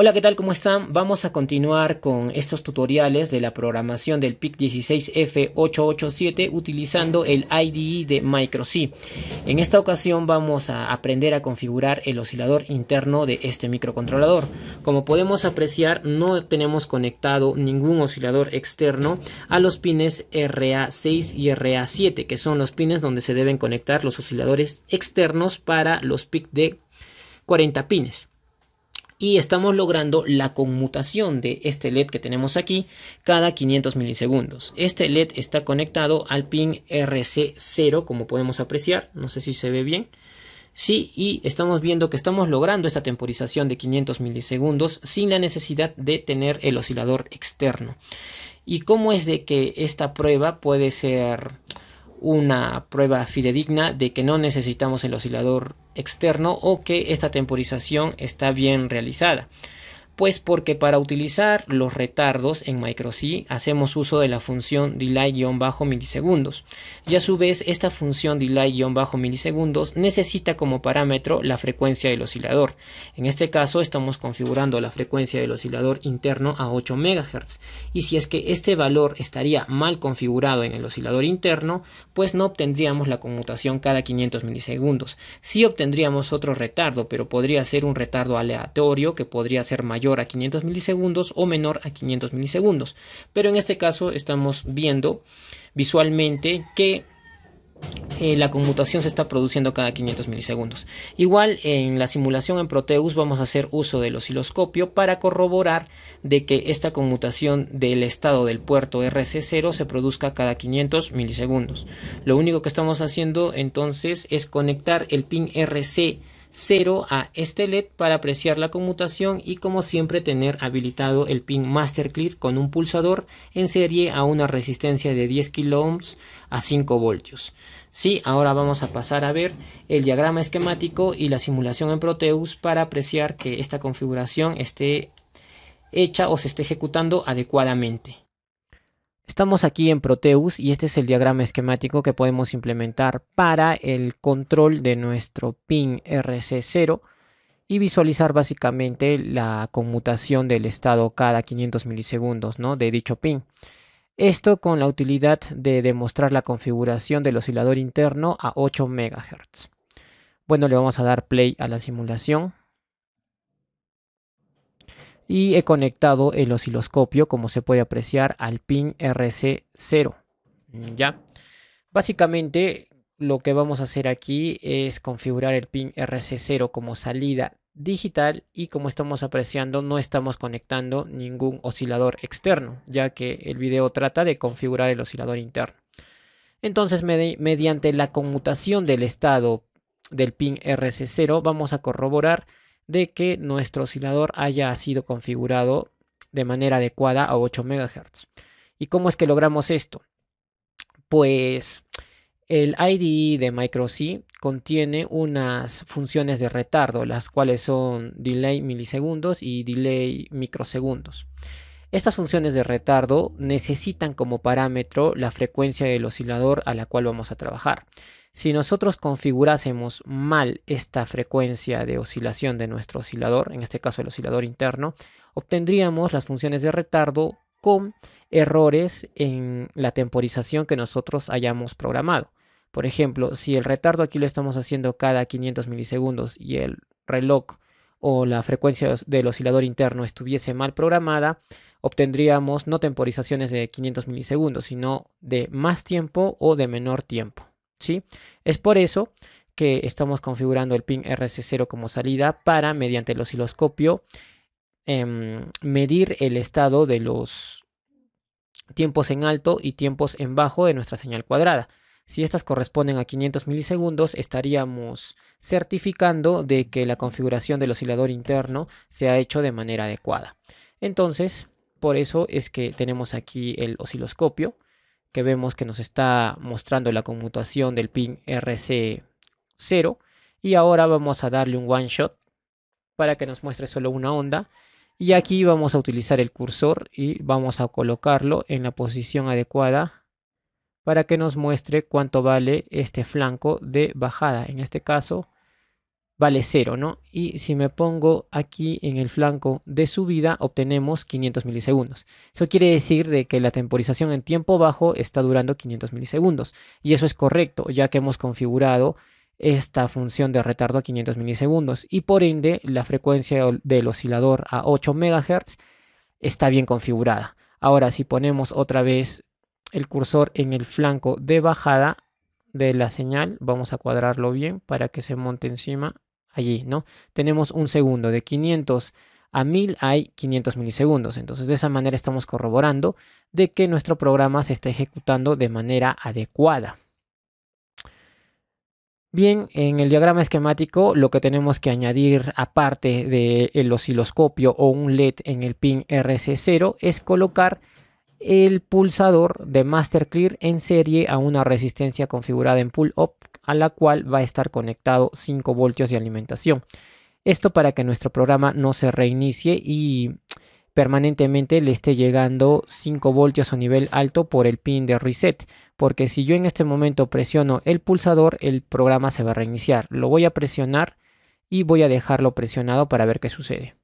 Hola, ¿qué tal? ¿Cómo están? Vamos a continuar con estos tutoriales de la programación del PIC16F887 utilizando el IDE de MicroC. En esta ocasión vamos a aprender a configurar el oscilador interno de este microcontrolador. Como podemos apreciar, no tenemos conectado ningún oscilador externo a los pines RA6 y RA7, que son los pines donde se deben conectar los osciladores externos para los PIC de 40 pines y estamos logrando la conmutación de este LED que tenemos aquí cada 500 milisegundos. Este LED está conectado al pin RC0 como podemos apreciar, no sé si se ve bien. Sí, y estamos viendo que estamos logrando esta temporización de 500 milisegundos sin la necesidad de tener el oscilador externo. ¿Y cómo es de que esta prueba puede ser una prueba fidedigna de que no necesitamos el oscilador externo o que esta temporización está bien realizada. Pues porque para utilizar los retardos en MicroC hacemos uso de la función delay-milisegundos y a su vez esta función delay-milisegundos necesita como parámetro la frecuencia del oscilador. En este caso estamos configurando la frecuencia del oscilador interno a 8 MHz y si es que este valor estaría mal configurado en el oscilador interno pues no obtendríamos la conmutación cada 500 milisegundos. Sí obtendríamos otro retardo pero podría ser un retardo aleatorio que podría ser mayor a 500 milisegundos o menor a 500 milisegundos. Pero en este caso estamos viendo visualmente que eh, la conmutación se está produciendo cada 500 milisegundos. Igual en la simulación en Proteus vamos a hacer uso del osciloscopio para corroborar de que esta conmutación del estado del puerto RC0 se produzca cada 500 milisegundos. Lo único que estamos haciendo entonces es conectar el pin RC Cero a este LED para apreciar la conmutación y como siempre tener habilitado el pin Master Clear con un pulsador en serie a una resistencia de 10 kilo a 5 voltios. Sí, ahora vamos a pasar a ver el diagrama esquemático y la simulación en Proteus para apreciar que esta configuración esté hecha o se esté ejecutando adecuadamente. Estamos aquí en Proteus y este es el diagrama esquemático que podemos implementar para el control de nuestro pin RC0 y visualizar básicamente la conmutación del estado cada 500 milisegundos de dicho pin. Esto con la utilidad de demostrar la configuración del oscilador interno a 8 MHz. Bueno, le vamos a dar play a la simulación y he conectado el osciloscopio como se puede apreciar al pin RC0. Mm, ya. Básicamente lo que vamos a hacer aquí es configurar el pin RC0 como salida digital y como estamos apreciando no estamos conectando ningún oscilador externo ya que el video trata de configurar el oscilador interno. Entonces mediante la conmutación del estado del pin RC0 vamos a corroborar de que nuestro oscilador haya sido configurado de manera adecuada a 8 MHz. ¿Y cómo es que logramos esto? Pues el IDE de MicroC contiene unas funciones de retardo, las cuales son delay milisegundos y delay microsegundos. Estas funciones de retardo necesitan como parámetro la frecuencia del oscilador a la cual vamos a trabajar. Si nosotros configurásemos mal esta frecuencia de oscilación de nuestro oscilador, en este caso el oscilador interno, obtendríamos las funciones de retardo con errores en la temporización que nosotros hayamos programado. Por ejemplo, si el retardo aquí lo estamos haciendo cada 500 milisegundos y el reloj o la frecuencia del oscilador interno estuviese mal programada, obtendríamos no temporizaciones de 500 milisegundos, sino de más tiempo o de menor tiempo. ¿sí? Es por eso que estamos configurando el pin RC0 como salida para, mediante el osciloscopio, em, medir el estado de los tiempos en alto y tiempos en bajo de nuestra señal cuadrada. Si estas corresponden a 500 milisegundos, estaríamos certificando de que la configuración del oscilador interno se ha hecho de manera adecuada. Entonces, por eso es que tenemos aquí el osciloscopio que vemos que nos está mostrando la conmutación del pin RC0 y ahora vamos a darle un one shot para que nos muestre solo una onda y aquí vamos a utilizar el cursor y vamos a colocarlo en la posición adecuada para que nos muestre cuánto vale este flanco de bajada en este caso vale 0, ¿no? Y si me pongo aquí en el flanco de subida, obtenemos 500 milisegundos. Eso quiere decir de que la temporización en tiempo bajo está durando 500 milisegundos. Y eso es correcto, ya que hemos configurado esta función de retardo a 500 milisegundos. Y por ende, la frecuencia del oscilador a 8 MHz está bien configurada. Ahora, si ponemos otra vez el cursor en el flanco de bajada de la señal, vamos a cuadrarlo bien para que se monte encima allí, ¿no? Tenemos un segundo, de 500 a 1000 hay 500 milisegundos, entonces de esa manera estamos corroborando de que nuestro programa se está ejecutando de manera adecuada. Bien, en el diagrama esquemático lo que tenemos que añadir aparte del osciloscopio o un LED en el pin RC0 es colocar el pulsador de master clear en serie a una resistencia configurada en pull-up a la cual va a estar conectado 5 voltios de alimentación. Esto para que nuestro programa no se reinicie y permanentemente le esté llegando 5 voltios a nivel alto por el pin de reset porque si yo en este momento presiono el pulsador el programa se va a reiniciar lo voy a presionar y voy a dejarlo presionado para ver qué sucede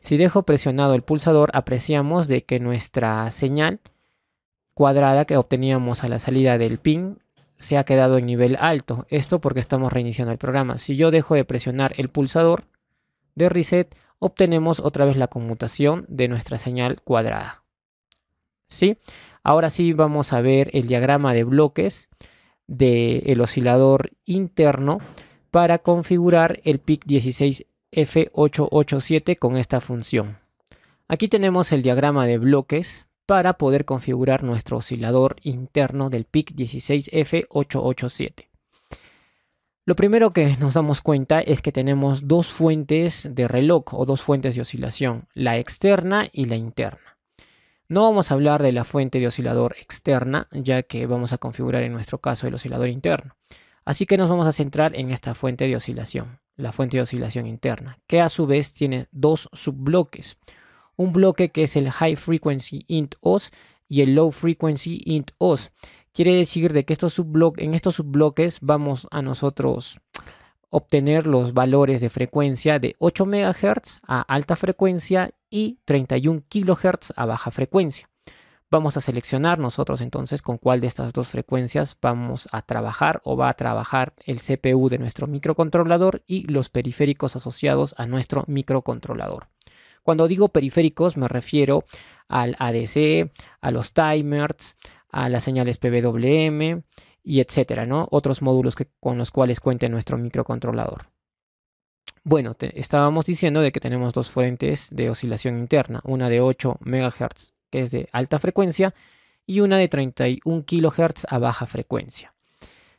si dejo presionado el pulsador apreciamos de que nuestra señal cuadrada que obteníamos a la salida del pin se ha quedado en nivel alto. Esto porque estamos reiniciando el programa. Si yo dejo de presionar el pulsador de reset, obtenemos otra vez la conmutación de nuestra señal cuadrada. ¿Sí? Ahora sí vamos a ver el diagrama de bloques del oscilador interno para configurar el PIC 16F887 con esta función. Aquí tenemos el diagrama de bloques para poder configurar nuestro oscilador interno del PIC 16F887. Lo primero que nos damos cuenta es que tenemos dos fuentes de reloj o dos fuentes de oscilación, la externa y la interna. No vamos a hablar de la fuente de oscilador externa, ya que vamos a configurar en nuestro caso el oscilador interno. Así que nos vamos a centrar en esta fuente de oscilación, la fuente de oscilación interna, que a su vez tiene dos subbloques un bloque que es el High Frequency Int OS y el Low Frequency Int OS. Quiere decir de que en estos subbloques vamos a nosotros obtener los valores de frecuencia de 8 MHz a alta frecuencia y 31 kHz a baja frecuencia. Vamos a seleccionar nosotros entonces con cuál de estas dos frecuencias vamos a trabajar o va a trabajar el CPU de nuestro microcontrolador y los periféricos asociados a nuestro microcontrolador. Cuando digo periféricos me refiero al ADC, a los timers, a las señales PWM y etcétera, ¿no? Otros módulos que, con los cuales cuenta nuestro microcontrolador. Bueno, estábamos diciendo de que tenemos dos fuentes de oscilación interna, una de 8 MHz que es de alta frecuencia y una de 31 kHz a baja frecuencia.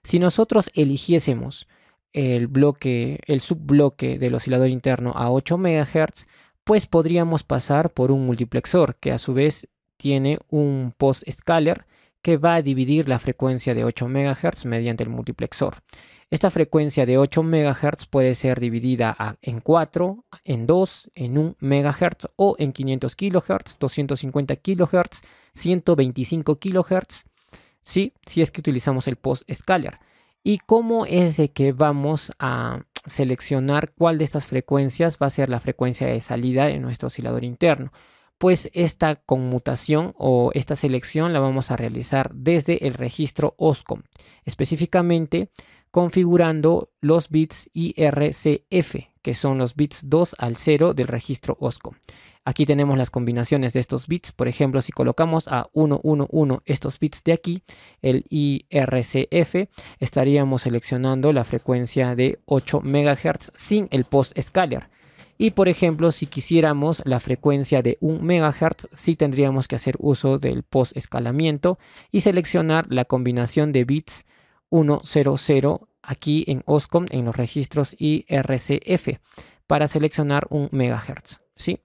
Si nosotros eligiésemos el bloque, el subbloque del oscilador interno a 8 MHz, pues podríamos pasar por un multiplexor que a su vez tiene un post-scaler que va a dividir la frecuencia de 8 MHz mediante el multiplexor. Esta frecuencia de 8 MHz puede ser dividida en 4, en 2, en 1 MHz o en 500 kHz, 250 kHz, 125 kHz, ¿sí? si es que utilizamos el post-scaler. ¿Y cómo es de que vamos a seleccionar cuál de estas frecuencias va a ser la frecuencia de salida de nuestro oscilador interno, pues esta conmutación o esta selección la vamos a realizar desde el registro OSCOM, específicamente configurando los bits IRCF, que son los bits 2 al 0 del registro OSCO. Aquí tenemos las combinaciones de estos bits, por ejemplo, si colocamos a 111 estos bits de aquí, el IRCF, estaríamos seleccionando la frecuencia de 8 MHz sin el post-scaler. Y por ejemplo, si quisiéramos la frecuencia de 1 MHz, sí tendríamos que hacer uso del post-escalamiento y seleccionar la combinación de bits 100 aquí en OSCOM en los registros IRCF para seleccionar un megahertz. ¿sí?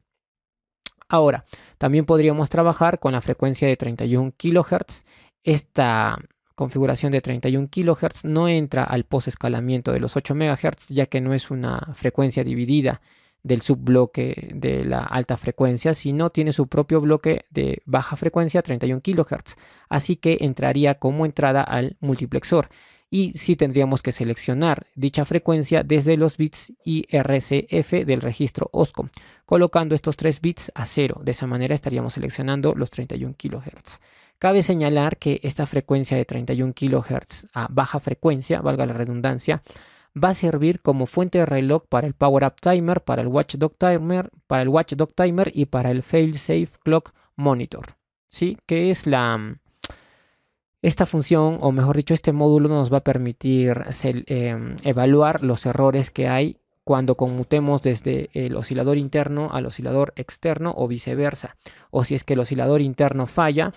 Ahora, también podríamos trabajar con la frecuencia de 31 kHz. Esta configuración de 31 kHz no entra al posescalamiento de los 8 MHz ya que no es una frecuencia dividida del subbloque de la alta frecuencia, sino tiene su propio bloque de baja frecuencia 31 kHz, así que entraría como entrada al multiplexor y sí tendríamos que seleccionar dicha frecuencia desde los bits IRCF del registro OSCO, colocando estos 3 bits a cero, De esa manera estaríamos seleccionando los 31 kHz. Cabe señalar que esta frecuencia de 31 kHz a baja frecuencia, valga la redundancia, va a servir como fuente de reloj para el Power Up Timer, para el Watchdog Timer, para el Watchdog Timer y para el Fail Safe Clock Monitor. ¿Sí? Que es la esta función, o mejor dicho, este módulo nos va a permitir em, evaluar los errores que hay cuando conmutemos desde el oscilador interno al oscilador externo o viceversa. O si es que el oscilador interno falla,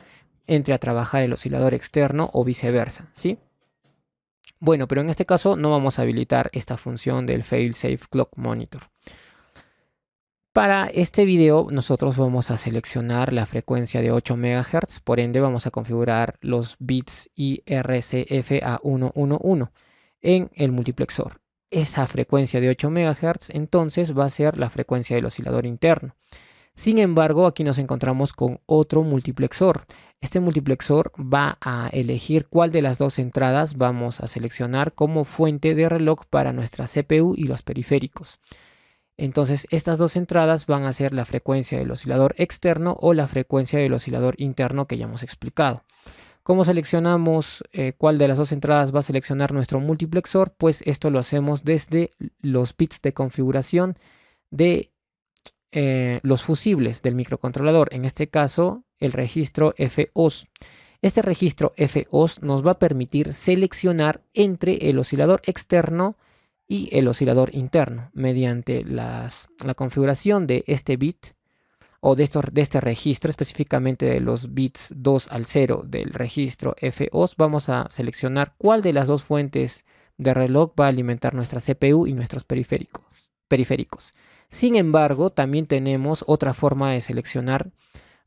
entre a trabajar el oscilador externo o viceversa, ¿sí? Bueno, pero en este caso no vamos a habilitar esta función del Safe clock monitor. Para este video nosotros vamos a seleccionar la frecuencia de 8 MHz, por ende vamos a configurar los bits IRCF a 111 en el multiplexor. Esa frecuencia de 8 MHz entonces va a ser la frecuencia del oscilador interno. Sin embargo, aquí nos encontramos con otro multiplexor. Este multiplexor va a elegir cuál de las dos entradas vamos a seleccionar como fuente de reloj para nuestra CPU y los periféricos. Entonces estas dos entradas van a ser la frecuencia del oscilador externo o la frecuencia del oscilador interno que ya hemos explicado. ¿Cómo seleccionamos eh, cuál de las dos entradas va a seleccionar nuestro multiplexor? Pues esto lo hacemos desde los bits de configuración de eh, los fusibles del microcontrolador, en este caso el registro FOS. Este registro FOS nos va a permitir seleccionar entre el oscilador externo y el oscilador interno mediante las, la configuración de este bit o de, estos, de este registro, específicamente de los bits 2 al 0 del registro FOS, vamos a seleccionar cuál de las dos fuentes de reloj va a alimentar nuestra CPU y nuestros periféricos. periféricos. Sin embargo, también tenemos otra forma de seleccionar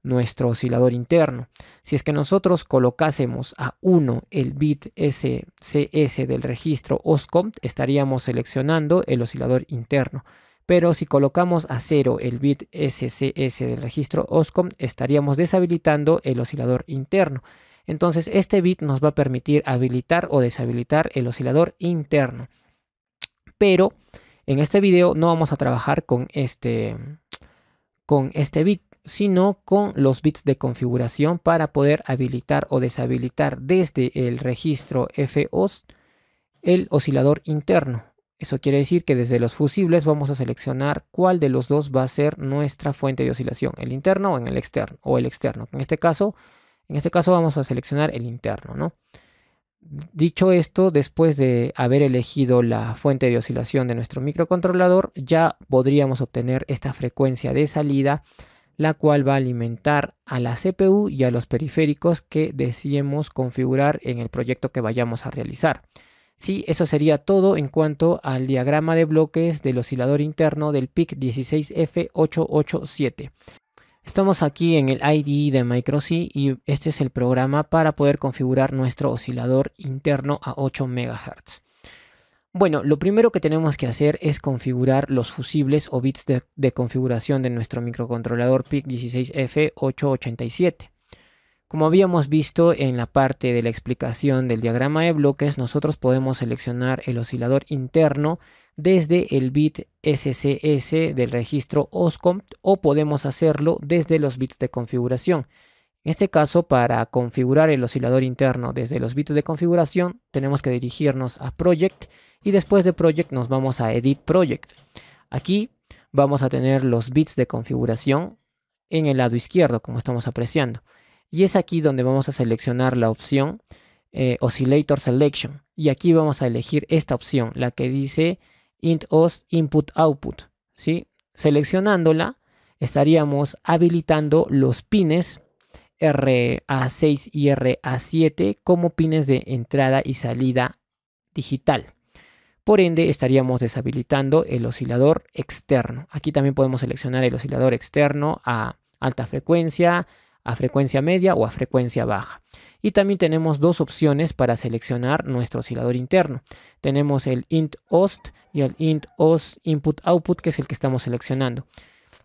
nuestro oscilador interno. Si es que nosotros colocásemos a 1 el bit SCS del registro OSCOM, estaríamos seleccionando el oscilador interno. Pero si colocamos a 0 el bit SCS del registro OSCOM, estaríamos deshabilitando el oscilador interno. Entonces este bit nos va a permitir habilitar o deshabilitar el oscilador interno. Pero en este video no vamos a trabajar con este, con este bit sino con los bits de configuración para poder habilitar o deshabilitar desde el registro FOS el oscilador interno. Eso quiere decir que desde los fusibles vamos a seleccionar cuál de los dos va a ser nuestra fuente de oscilación, el interno o en el externo o el externo. En este caso, en este caso vamos a seleccionar el interno, ¿no? Dicho esto, después de haber elegido la fuente de oscilación de nuestro microcontrolador, ya podríamos obtener esta frecuencia de salida la cual va a alimentar a la CPU y a los periféricos que deseemos configurar en el proyecto que vayamos a realizar. Sí, eso sería todo en cuanto al diagrama de bloques del oscilador interno del PIC 16F887. Estamos aquí en el IDE de MicroC y este es el programa para poder configurar nuestro oscilador interno a 8 MHz. Bueno, lo primero que tenemos que hacer es configurar los fusibles o bits de, configuración de nuestro microcontrolador PIC16F887. Como habíamos visto en la parte de la explicación del diagrama de bloques, nosotros podemos seleccionar el oscilador interno desde el bit SCS del registro OSCOM o podemos hacerlo desde los bits de configuración. En este caso, para configurar el oscilador interno desde los bits de configuración, tenemos que dirigirnos a Project y después de Project nos vamos a Edit Project. Aquí vamos a tener los bits de configuración en el lado izquierdo, como estamos apreciando. Y es aquí donde vamos a seleccionar la opción eh, Oscillator Selection. Y aquí vamos a elegir esta opción, la que dice int os Input Output. Seleccionándola, estaríamos habilitando los pines RA6 y RA7 como pines de entrada y salida digital. Por ende, estaríamos deshabilitando el oscilador externo. Aquí también podemos seleccionar el oscilador externo a alta frecuencia, a frecuencia media o a frecuencia baja. Y también tenemos dos opciones para seleccionar nuestro oscilador interno. Tenemos el int ost y el int ost input output que es el que estamos seleccionando.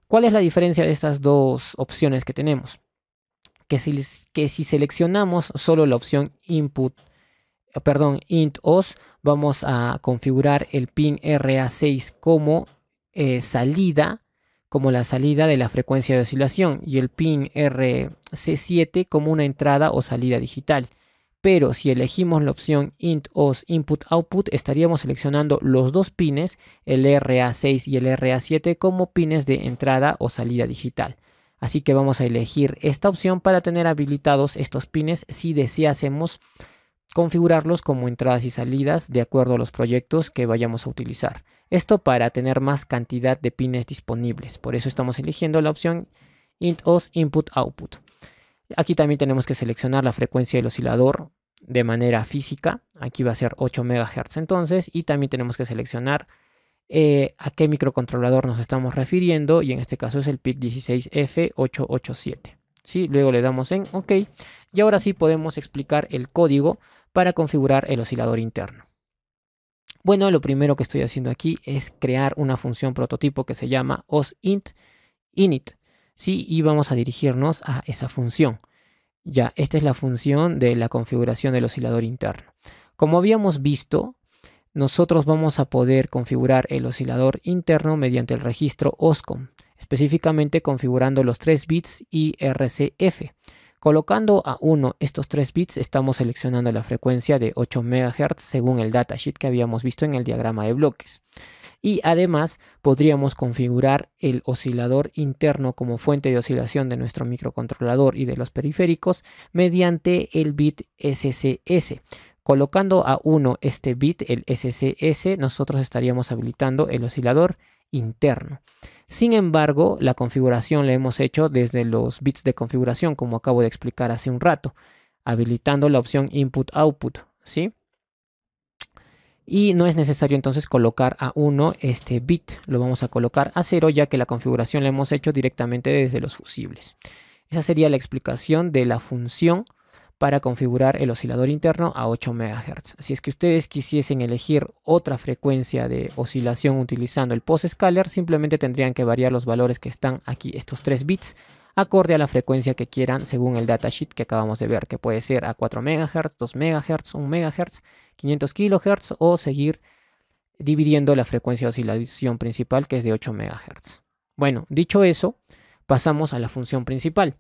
¿Cuál es la diferencia de estas dos opciones que tenemos? que si, seleccionamos solo la opción input, eh, perdón, int os, vamos a configurar el pin RA6 como eh, salida, como la salida de la frecuencia de oscilación y el pin RC7 como una entrada o salida digital. Pero si elegimos la opción int os input output, estaríamos seleccionando los dos pines, el RA6 y el RA7 como pines de entrada o salida digital. Así que vamos a elegir esta opción para tener habilitados estos pines si deseásemos configurarlos como entradas y salidas de acuerdo a los proyectos que vayamos a utilizar. Esto para tener más cantidad de pines disponibles. Por eso estamos eligiendo la opción IntOS Input Output. Aquí también tenemos que seleccionar la frecuencia del oscilador de manera física. Aquí va a ser 8 MHz entonces y también tenemos que seleccionar eh, a qué microcontrolador nos estamos refiriendo y en este caso es el PIC16F887. ¿sí? Luego le damos en OK y ahora sí podemos explicar el código para configurar el oscilador interno. Bueno, lo primero que estoy haciendo aquí es crear una función prototipo que se llama osint init. ¿sí? Y vamos a dirigirnos a esa función. Ya, esta es la función de la configuración del oscilador interno. Como habíamos visto, nosotros vamos a poder configurar el oscilador interno mediante el registro OSCOM, específicamente configurando los 3 bits IRCF. Colocando a 1 estos 3 bits estamos seleccionando la frecuencia de 8 MHz según el datasheet que habíamos visto en el diagrama de bloques. Y además podríamos configurar el oscilador interno como fuente de oscilación de nuestro microcontrolador y de los periféricos mediante el bit SCS. Colocando a 1 este bit, el SCS, nosotros estaríamos habilitando el oscilador interno. Sin embargo, la configuración la hemos hecho desde los bits de configuración, como acabo de explicar hace un rato, habilitando la opción Input-Output, ¿sí? Y no es necesario entonces colocar a 1 este bit, lo vamos a colocar a 0 ya que la configuración la hemos hecho directamente desde los fusibles. Esa sería la explicación de la función para configurar el oscilador interno a 8 MHz. Si es que ustedes quisiesen elegir otra frecuencia de oscilación utilizando el post scaler simplemente tendrían que variar los valores que están aquí, estos 3 bits, acorde a la frecuencia que quieran según el datasheet que acabamos de ver, que puede ser a 4 MHz, 2 MHz, 1 MHz, 500 kHz o seguir dividiendo la frecuencia de oscilación principal que es de 8 MHz. Bueno, dicho eso, pasamos a la función principal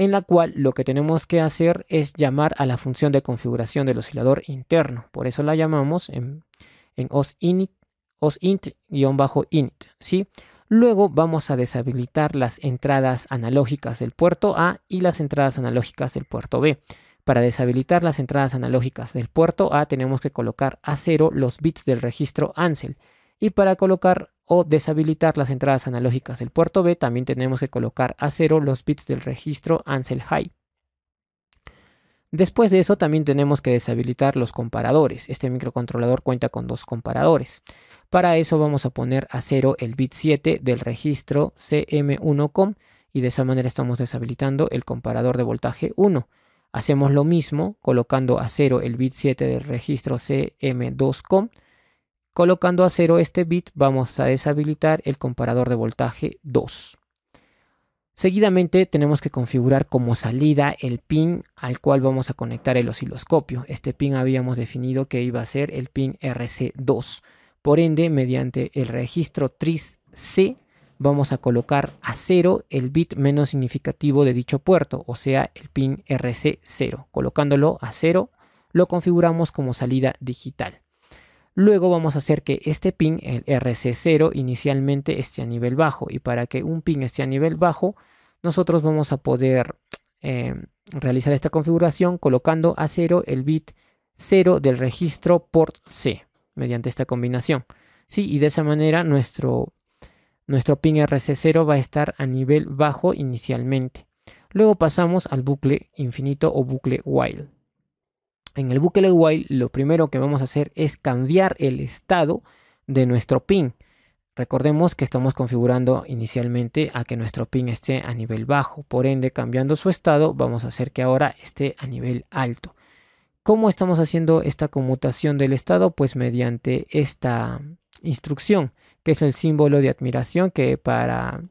en la cual lo que tenemos que hacer es llamar a la función de configuración del oscilador interno. Por eso la llamamos en, en osint-init, osint init sí Luego vamos a deshabilitar las entradas analógicas del puerto A y las entradas analógicas del puerto B. Para deshabilitar las entradas analógicas del puerto A tenemos que colocar a cero los bits del registro ANSEL y para colocar o deshabilitar las entradas analógicas del puerto B, también tenemos que colocar a cero los bits del registro Ansel High. Después de eso también tenemos que deshabilitar los comparadores. Este microcontrolador cuenta con dos comparadores. Para eso vamos a poner a cero el bit 7 del registro CM1COM y de esa manera estamos deshabilitando el comparador de voltaje 1. Hacemos lo mismo colocando a cero el bit 7 del registro CM2COM Colocando a cero este bit, vamos a deshabilitar el comparador de voltaje 2. Seguidamente tenemos que configurar como salida el pin al cual vamos a conectar el osciloscopio. Este pin habíamos definido que iba a ser el pin RC2. Por ende, mediante el registro TRIS-C vamos a colocar a cero el bit menos significativo de dicho puerto, o sea el pin RC0. Colocándolo a cero, lo configuramos como salida digital. Luego vamos a hacer que este pin, el RC0, inicialmente esté a nivel bajo. Y para que un pin esté a nivel bajo, nosotros vamos a poder em, realizar esta configuración colocando a 0 el bit 0 del registro port C mediante esta combinación. Sí, y de esa manera nuestro, nuestro pin RC0 va a estar a nivel bajo inicialmente. Luego pasamos al bucle infinito o bucle while en el bucle while lo primero que vamos a hacer es cambiar el estado de nuestro pin. Recordemos que estamos configurando inicialmente a que nuestro pin esté a nivel bajo, por ende cambiando su estado vamos a hacer que ahora esté a nivel alto. ¿Cómo estamos haciendo esta conmutación del estado? Pues mediante esta instrucción, que es el símbolo de admiración que para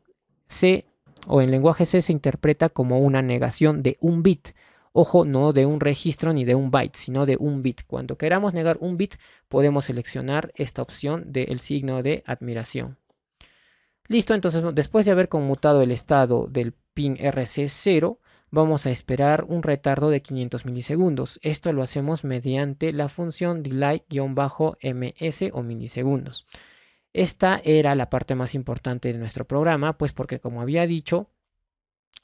C o en lenguaje C se interpreta como una negación de un bit. Ojo, no de un registro ni de un byte, sino de un bit. Cuando queramos negar un bit, podemos seleccionar esta opción del signo de admiración. Listo, entonces después de haber conmutado el estado del pin RC0, vamos a esperar un retardo de 500 milisegundos. Esto lo hacemos mediante la función delay-ms o milisegundos. Esta era la parte más importante de nuestro programa, pues porque como había dicho,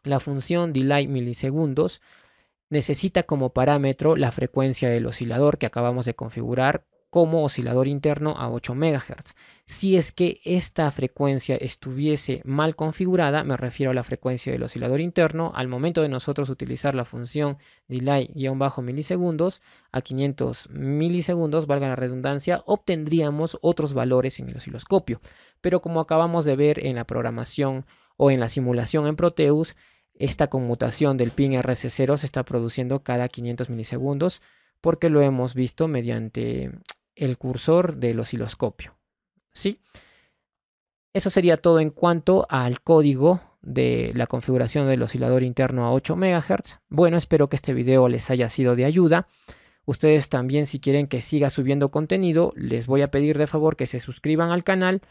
la función delay milisegundos necesita como parámetro la frecuencia del oscilador que acabamos de configurar como oscilador interno a 8 MHz. Si es que esta frecuencia estuviese mal configurada, me refiero a la frecuencia del oscilador interno, al momento de nosotros utilizar la función delay-milisegundos a 500 milisegundos, valga la redundancia, obtendríamos otros valores en el osciloscopio. Pero como acabamos de ver en la programación o en la simulación en Proteus, esta conmutación del pin RC0 se está produciendo cada 500 milisegundos porque lo hemos visto mediante el cursor del osciloscopio. ¿Sí? Eso sería todo en cuanto al código de la configuración del oscilador interno a 8 MHz. Bueno, espero que este video les haya sido de ayuda. Ustedes también si quieren que siga subiendo contenido, les voy a pedir de favor que se suscriban al canal,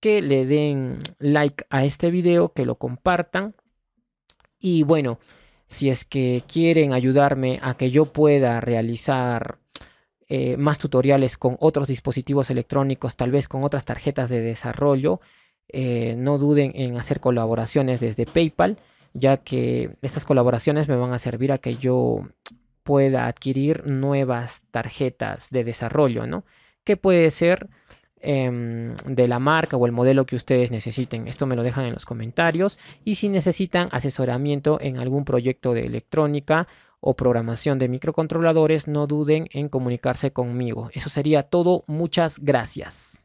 que le den like a este video, que lo compartan y bueno, si es que quieren ayudarme a que yo pueda realizar eh, más tutoriales con otros dispositivos electrónicos, tal vez con otras tarjetas de desarrollo, eh, no duden en hacer colaboraciones desde PayPal, ya que estas colaboraciones me van a servir a que yo pueda adquirir nuevas tarjetas de desarrollo, ¿no? Que puede ser Em, de la marca o el modelo que ustedes necesiten. Esto me lo dejan en los comentarios. Y si necesitan asesoramiento en algún proyecto de electrónica o programación de microcontroladores, no duden en comunicarse conmigo. Eso sería todo. Muchas gracias.